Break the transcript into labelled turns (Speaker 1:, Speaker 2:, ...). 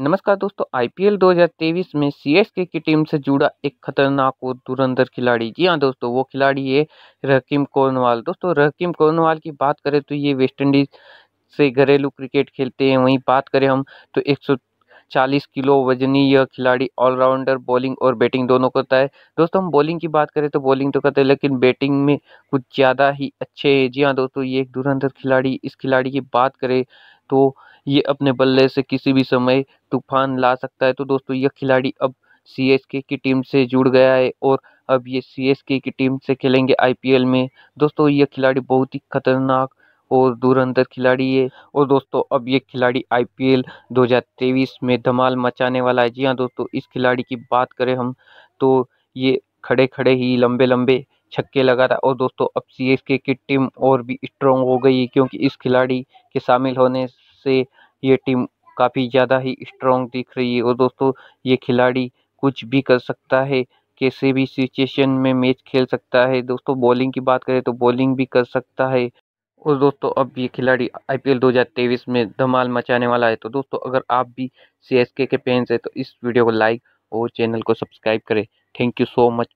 Speaker 1: नमस्कार दोस्तों आईपीएल 2023 में सीएसके की टीम से जुड़ा एक खतरनाक और दुरंधर खिलाड़ी जी हाँ दोस्तों वो खिलाड़ी है रकीम कोर्नवाल दोस्तों रकीम कोर्नवाल की बात करें तो ये वेस्ट इंडीज से घरेलू क्रिकेट खेलते हैं वहीं बात करें हम तो 140 किलो वजनी यह खिलाड़ी ऑलराउंडर बॉलिंग और बैटिंग दोनों करता है दोस्तों हम बॉलिंग की बात करें तो बॉलिंग तो करते हैं लेकिन बैटिंग में कुछ ज़्यादा ही अच्छे हैं जी हाँ दोस्तों ये एक दुरंधर खिलाड़ी इस खिलाड़ी की बात करें तो ये अपने बल्ले से किसी भी समय तूफान ला सकता है तो दोस्तों यह खिलाड़ी अब सी की टीम से जुड़ गया है और अब ये सी की टीम से खेलेंगे एल में दोस्तों यह खिलाड़ी बहुत ही खतरनाक और दूरअंदर खिलाड़ी है और दोस्तों अब ये खिलाड़ी आईपीएल 2023 में धमाल मचाने वाला है जी हाँ दोस्तों इस खिलाड़ी की बात करें हम तो ये खड़े खड़े ही लंबे लंबे छक्के लगा रहा और दोस्तों अब सी की टीम और भी स्ट्रॉन्ग हो गई क्योंकि इस खिलाड़ी के शामिल होने से ये टीम काफ़ी ज़्यादा ही स्ट्रॉन्ग दिख रही है और दोस्तों ये खिलाड़ी कुछ भी कर सकता है किसी भी सिचुएशन में मैच खेल सकता है दोस्तों बॉलिंग की बात करें तो बॉलिंग भी कर सकता है और दोस्तों अब ये खिलाड़ी आईपीएल 2023 में धमाल मचाने वाला है तो दोस्तों अगर आप भी सीएसके के फैंस हैं तो इस वीडियो को लाइक और चैनल को सब्सक्राइब करें थैंक यू सो मच